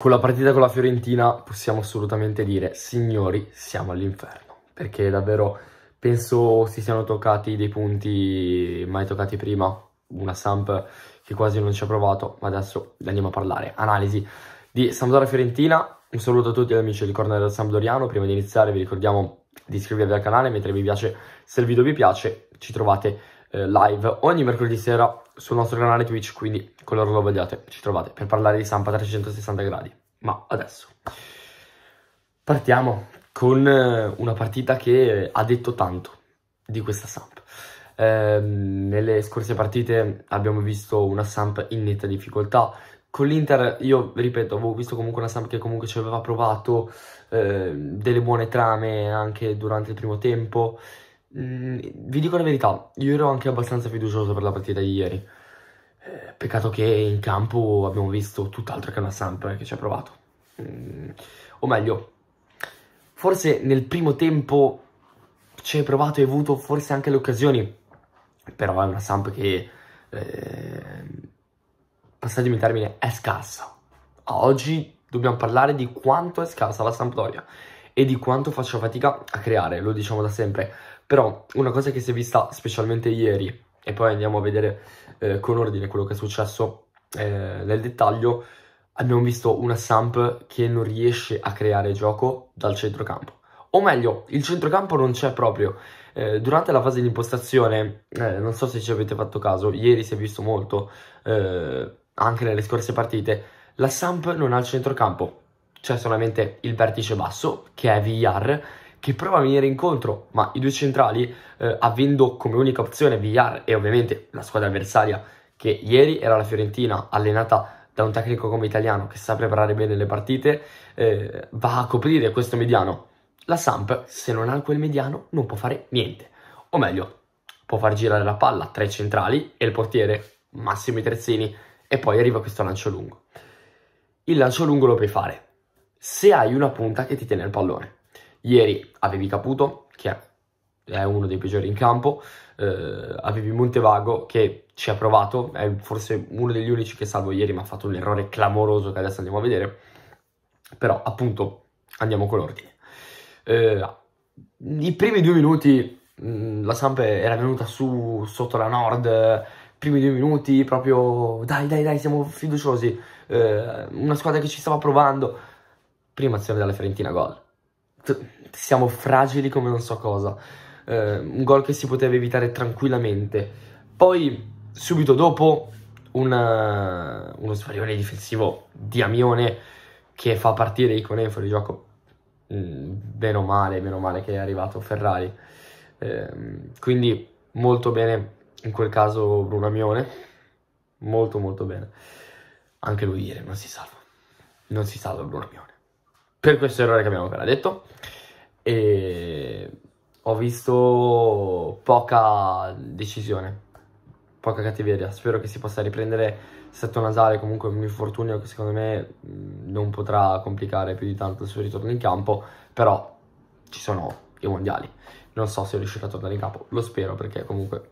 Con la partita con la Fiorentina possiamo assolutamente dire, signori, siamo all'inferno, perché davvero penso si siano toccati dei punti mai toccati prima, una Samp che quasi non ci ha provato, ma adesso andiamo a parlare. Analisi di Sampdoria-Fiorentina, un saluto a tutti gli amici del Corner del Sampdoriano, prima di iniziare vi ricordiamo di iscrivervi al canale, mentre vi piace, se il video vi piace ci trovate eh, live ogni mercoledì sera sul nostro canale Twitch, quindi qualora lo vogliate ci trovate per parlare di Sampa 360 gradi. Ma adesso partiamo con eh, una partita che ha detto tanto di questa Samp. Eh, nelle scorse partite abbiamo visto una Samp in netta difficoltà. Con l'Inter, io ripeto, avevo visto comunque una Samp che comunque ci aveva provato eh, delle buone trame anche durante il primo tempo Mm, vi dico la verità, io ero anche abbastanza fiducioso per la partita di ieri. Eh, peccato che in campo abbiamo visto tutt'altro che una Samp che ci ha provato. Mm, o meglio, forse nel primo tempo ci hai provato e hai avuto forse anche le occasioni. Però è una Samp che, eh, passatemi il termine, è scarsa. Oggi dobbiamo parlare di quanto è scarsa la Sampdoria e di quanto faccio fatica a creare, lo diciamo da sempre però una cosa che si è vista specialmente ieri, e poi andiamo a vedere eh, con ordine quello che è successo eh, nel dettaglio, abbiamo visto una Samp che non riesce a creare gioco dal centrocampo. O meglio, il centrocampo non c'è proprio. Eh, durante la fase di impostazione, eh, non so se ci avete fatto caso, ieri si è visto molto, eh, anche nelle scorse partite, la Samp non ha il centrocampo. C'è solamente il vertice basso, che è VR, che prova a venire incontro, ma i due centrali, eh, avendo come unica opzione Villar e ovviamente la squadra avversaria che ieri era la Fiorentina, allenata da un tecnico come italiano che sa preparare bene le partite, eh, va a coprire questo mediano. La Samp, se non ha quel mediano, non può fare niente. O meglio, può far girare la palla tra i centrali e il portiere, Massimo i Trezzini, e poi arriva questo lancio lungo. Il lancio lungo lo puoi fare se hai una punta che ti tiene il pallone Ieri avevi Caputo, che è uno dei peggiori in campo, eh, avevi Montevago che ci ha provato, è forse uno degli unici che salvo ieri, ma ha fatto un errore clamoroso che adesso andiamo a vedere, però appunto andiamo con l'ordine. Eh, I primi due minuti mm, la Samp era venuta su sotto la Nord, primi due minuti proprio dai dai dai siamo fiduciosi, eh, una squadra che ci stava provando, prima azione della Fiorentina gol siamo fragili come non so cosa. Eh, un gol che si poteva evitare tranquillamente. Poi, subito dopo, una, eh, uno svarione difensivo di Amione che fa partire Icone fuori gioco. Mm, meno male, meno male che è arrivato Ferrari. Eh, quindi molto bene in quel caso Bruno Amione, molto molto bene. Anche lui ieri non si salva, non si salva Bruno Amione per questo errore che abbiamo appena detto. E ho visto poca decisione, poca cattiveria. Spero che si possa riprendere setto nasale, comunque un infortunio che secondo me non potrà complicare più di tanto il suo ritorno in campo, però ci sono i mondiali. Non so se riuscirà a tornare in campo, lo spero perché comunque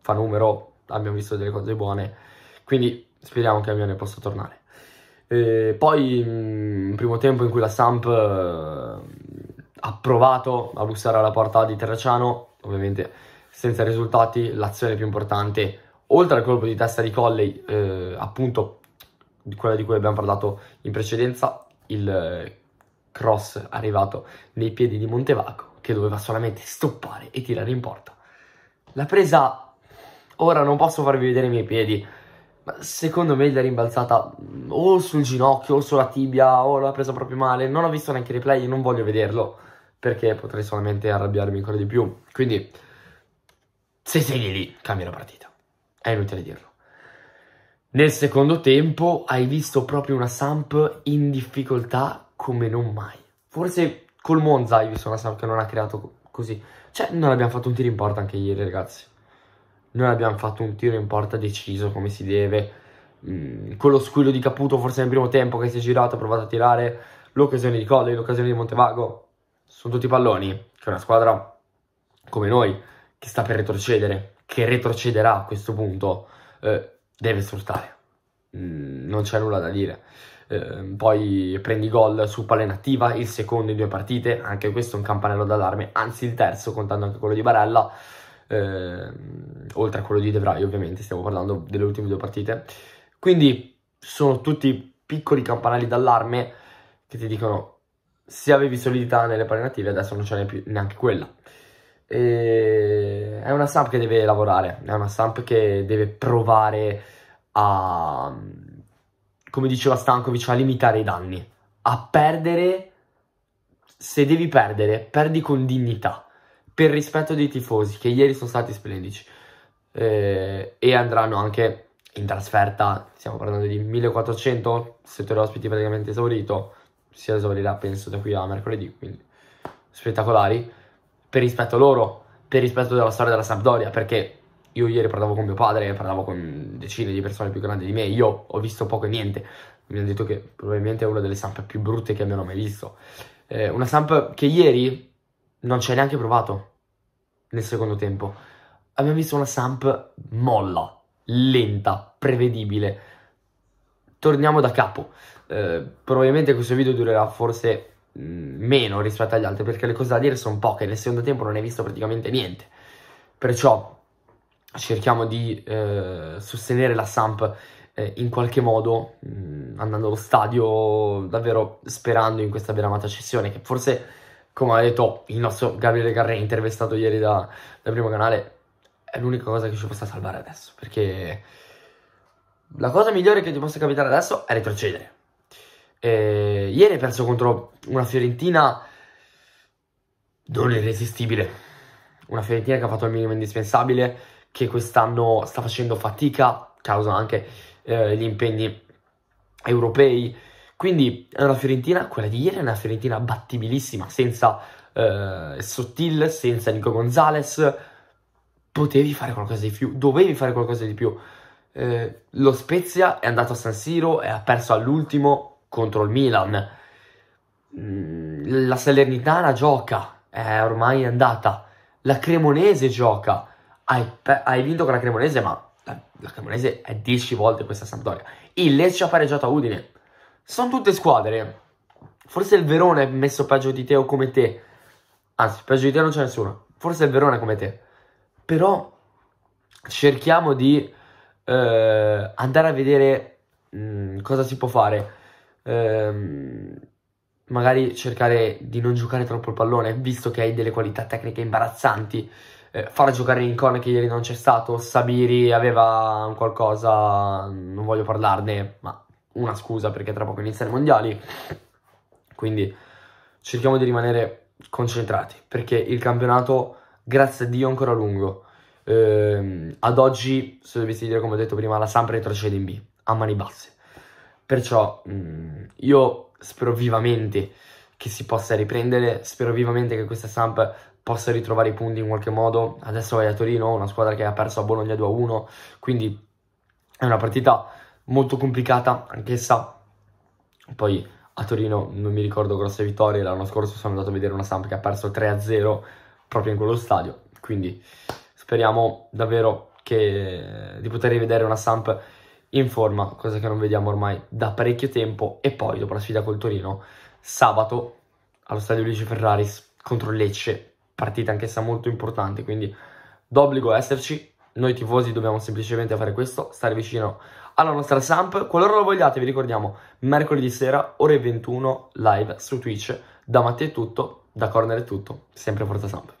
fa numero, abbiamo visto delle cose buone, quindi speriamo che almeno possa tornare. E poi, mm, un primo tempo in cui la Samp eh, ha provato a bussare alla porta di Terraciano, ovviamente senza risultati, l'azione più importante, oltre al colpo di testa di Colley, eh, appunto quella di cui abbiamo parlato in precedenza, il eh, cross arrivato nei piedi di Montevaco, che doveva solamente stoppare e tirare in porta. La presa, ora non posso farvi vedere i miei piedi, secondo me gli è rimbalzata mm, o sul ginocchio o sulla tibia o l'ha presa proprio male. Non ho visto neanche i replay e non voglio vederlo perché potrei solamente arrabbiarmi ancora di più. Quindi, se sei lì, lì cambia la partita. È inutile dirlo. Nel secondo tempo hai visto proprio una Samp in difficoltà come non mai. Forse col Monza hai visto una Samp che non ha creato così. Cioè, non abbiamo fatto un tiro in porta anche ieri, ragazzi. Noi abbiamo fatto un tiro in porta deciso come si deve. con mm, lo squillo di Caputo, forse nel primo tempo che si è girato, ha provato a tirare l'occasione di Colli, l'occasione di Montevago. Sono tutti palloni che una squadra come noi, che sta per retrocedere, che retrocederà a questo punto, eh, deve sfruttare. Mm, non c'è nulla da dire. Eh, poi prendi gol su pallena attiva, il secondo in due partite, anche questo è un campanello d'allarme, anzi il terzo contando anche quello di Barella, eh, oltre a quello di De Vrij ovviamente, stiamo parlando delle ultime due partite. Quindi sono tutti piccoli campanelli d'allarme che ti dicono se avevi solidità nelle native, adesso non ce n'è più neanche quella. E è una Samp che deve lavorare, è una Samp che deve provare a, come diceva Stankovic, a limitare i danni, a perdere, se devi perdere, perdi con dignità per rispetto dei tifosi che ieri sono stati splendidi eh, e andranno anche in trasferta, stiamo parlando di 1400, settore ospiti praticamente esaurito, si esaurirà penso da qui a mercoledì, quindi spettacolari, per rispetto loro, per rispetto della storia della Sampdoria, perché io ieri parlavo con mio padre, parlavo con decine di persone più grandi di me, io ho visto poco e niente, mi hanno detto che probabilmente è una delle Samp più brutte che abbiano mai visto, eh, una Samp che ieri non ci hai neanche provato nel secondo tempo. Abbiamo visto una Samp molla, lenta, prevedibile. Torniamo da capo. Eh, probabilmente questo video durerà forse mm, meno rispetto agli altri perché le cose da dire sono poche. Nel secondo tempo non hai visto praticamente niente. Perciò cerchiamo di eh, sostenere la Samp eh, in qualche modo mh, mm, andando allo stadio davvero sperando in questa amata cessione che forse come ha detto il nostro Gabriele Carrè, intervistato ieri da, da Primo Canale, è l'unica cosa che ci possa salvare adesso, perché la cosa migliore che ti possa capitare adesso è retrocedere. E, ieri hai perso contro una Fiorentina non irresistibile, una Fiorentina che ha fatto il minimo indispensabile, che quest'anno sta facendo fatica, causa anche eh, gli impegni europei, quindi è una Fiorentina, quella di ieri è una Fiorentina battibilissima, senza eh, Sottil, senza Nico Gonzalez. Potevi fare qualcosa di più, dovevi fare qualcosa di più. Eh, lo Spezia è andato a San Siro e ha perso all'ultimo contro il Milan. Mm, la Salernitana gioca, è ormai andata. La Cremonese gioca. Hai, hai vinto con la Cremonese, ma la, la Cremonese è 10 volte questa Sampdoria. Il Lecce ha pareggiato a Udine sono tutte squadre. Forse il Verona è messo peggio di te o come te. Anzi, peggio di te non c'è nessuno. Forse il Verona è come te. Però cerchiamo di eh, andare a vedere mh, mm, cosa si può fare. Ehm, magari cercare di non giocare troppo il pallone, visto che hai delle qualità tecniche imbarazzanti. Eh, far giocare Rincon che ieri non c'è stato, Sabiri aveva qualcosa, non voglio parlarne, ma una scusa perché tra poco iniziano i mondiali. Quindi cerchiamo di rimanere concentrati perché il campionato, grazie a Dio, è ancora lungo. Eh, ad oggi, se dovessi dire come ho detto prima, la Samp retrocede in B a mani basse. Perciò mh, mm, io spero vivamente che si possa riprendere, spero vivamente che questa Samp possa ritrovare i punti in qualche modo. Adesso vai a Torino, una squadra che ha perso a Bologna 2-1, quindi è una partita molto complicata anch'essa. Poi a Torino non mi ricordo grosse vittorie, l'anno scorso sono andato a vedere una Samp che ha perso 3-0 proprio in quello stadio, quindi speriamo davvero che, di poter rivedere una Samp in forma, cosa che non vediamo ormai da parecchio tempo, e poi dopo la sfida col Torino, sabato allo stadio Luigi Ferraris contro Lecce, partita anch'essa molto importante, quindi d'obbligo esserci, noi tifosi dobbiamo semplicemente fare questo, stare vicino alla nostra Samp. Qualora lo vogliate, vi ricordiamo, mercoledì sera, ore 21, live su Twitch. Da Matteo è tutto, da Corner è tutto, sempre Forza Samp.